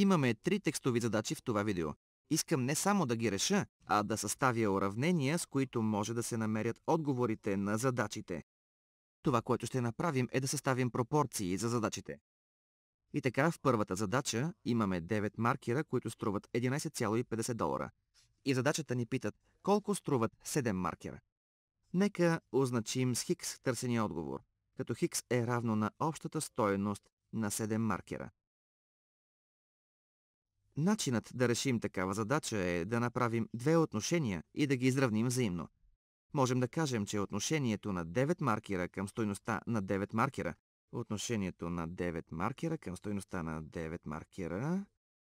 Имаме три текстови задачи в това видео. Искам не само да ги реша, а да съставя уравнения, с които може да се намерят отговорите на задачите. Това, което ще направим е да съставим пропорции за задачите. И така, в първата задача имаме 9 маркера, които струват 11,50 долара. И задачата ни питат колко струват 7 маркера. Нека означим с хикс търсения отговор, като хикс е равно на общата стоеност на 7 маркера. Начинът да решим такава задача е да направим две отношения и да ги изравним взаимно. Можем да кажем, че отношението на 9 маркера към стойността на 9 маркера, отношението на 9 маркера към стойността на 9 маркера,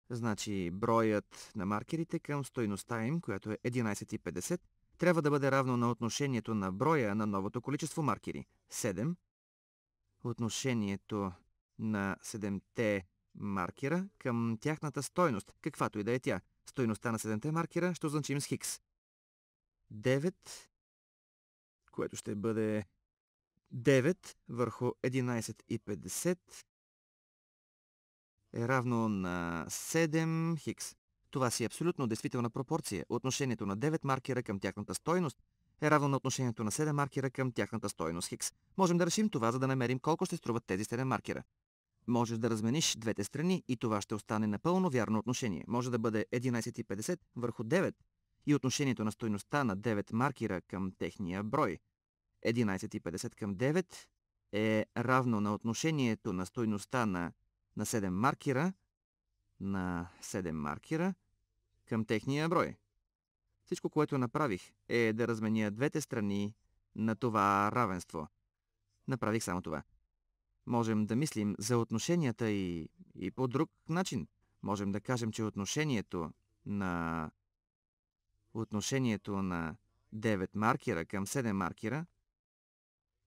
значи броят на маркерите към стойността им, която е 11,50, трябва да бъде равно на отношението на броя на новото количество маркери – 7, отношението на 7-те маркера към тяхната стойност, каквато и да е тя. Стойността на 7 маркера ще означим с хикс. 9, което ще бъде 9 върху 11,50 е равно на 7 хикс. Това си е абсолютно действителна пропорция. Отношението на 9 маркера към тяхната стойност е равно на отношението на 7 маркера към тяхната стойност хикс. Можем да решим това, за да намерим колко ще струват тези 7 маркера. Можеш да размениш двете страни и това ще остане напълно вярно отношение. Може да бъде 11,50 върху 9 и отношението на стойността на 9 маркера към техния брой. 11,50 към 9 е равно на отношението на стойността на, на 7 маркера на 7 маркера към техния брой. Всичко, което направих, е да разменя двете страни на това равенство. Направих само това. Можем да мислим за отношенията и, и по друг начин. Можем да кажем, че отношението на отношението на 9 маркера към 7 маркера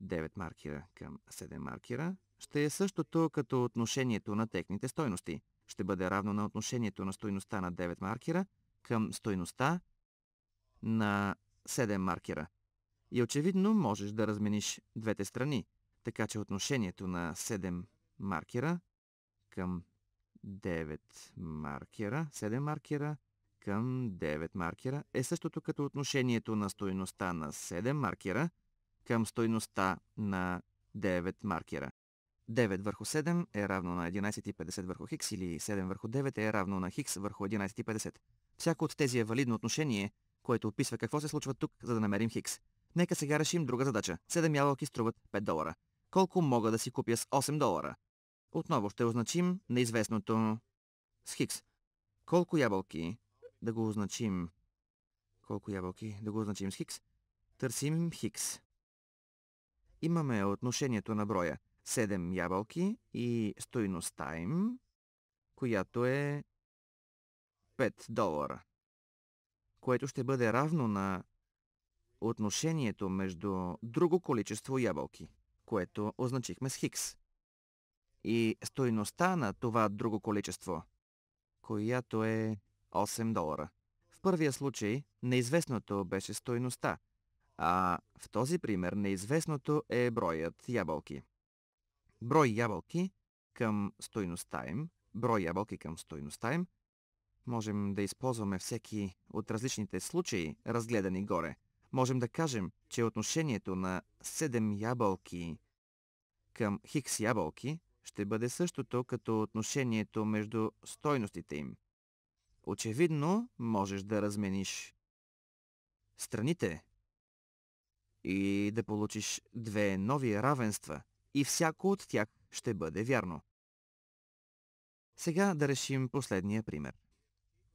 9 маркера към 7 маркера ще е същото като отношението на техните стойности. Ще бъде равно на отношението на стойността на 9 маркера към стойността на 7 маркера. И очевидно можеш да размениш двете страни – така че отношението на 7 маркера към 9 маркера, 7 маркера към 9 маркера е същото като отношението на стойността на 7 маркера към стойността на 9 маркера. 9 върху 7 е равно на 11,50 върху хикс или 7 върху 9 е равно на хикс върху 11,50. Всяко от тези е валидно отношение, което описва какво се случва тук, за да намерим хикс. Нека сега решим друга задача. 7 ябълки струват 5 долара колко мога да си купя с 8 долара. Отново ще означим неизвестното с Хикс. Колко ябълки да го означим? Колко ябълки да го означим с Хикс? Търсим Хикс. Имаме отношението на броя 7 ябълки и стоиността им, която е 5 долара, което ще бъде равно на отношението между друго количество ябълки което означихме с Хикс. И стоиността на това друго количество, която е 8 долара. В първия случай неизвестното беше стоиността, а в този пример неизвестното е броят ябълки. Брой ябълки към стоиността им, брой ябълки към стоиността им, можем да използваме всеки от различните случаи, разгледани горе – можем да кажем, че отношението на 7 ябълки към хикс ябълки ще бъде същото като отношението между стойностите им. Очевидно, можеш да размениш страните и да получиш две нови равенства и всяко от тях ще бъде вярно. Сега да решим последния пример.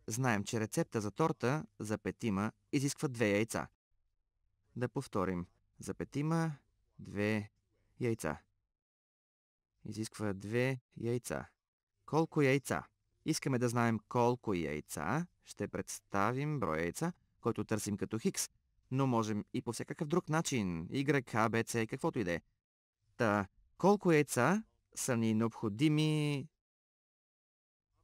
Знаем, че рецепта за торта за петима изисква две яйца. Да повторим. За петима две яйца. Изисква две яйца. Колко яйца? Искаме да знаем колко яйца. Ще представим броя яйца, който търсим като хикс, но можем и по всякакъв друг начин. Y, K, B, C, каквото и е. Та, колко яйца са ни необходими...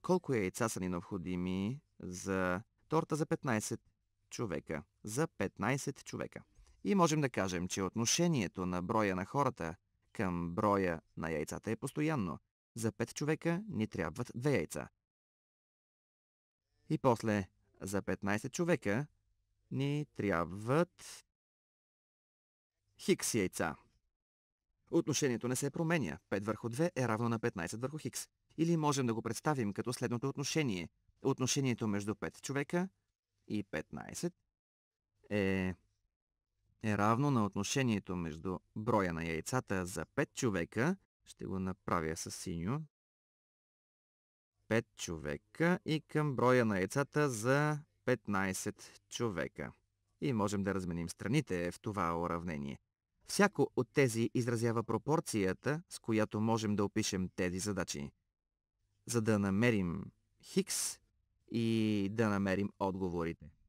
Колко яйца са ни необходими за торта за 15 човека? За 15 човека. И можем да кажем, че отношението на броя на хората към броя на яйцата е постоянно. За 5 човека ни трябват 2 яйца. И после, за 15 човека ни трябват хикс яйца. Отношението не се променя. 5 върху 2 е равно на 15 върху хикс. Или можем да го представим като следното отношение. Отношението между 5 човека и 15 е е равно на отношението между броя на яйцата за 5 човека, ще го направя с синьо, 5 човека и към броя на яйцата за 15 човека. И можем да разменим страните в това уравнение. Всяко от тези изразява пропорцията, с която можем да опишем тези задачи. За да намерим Хикс и да намерим отговорите.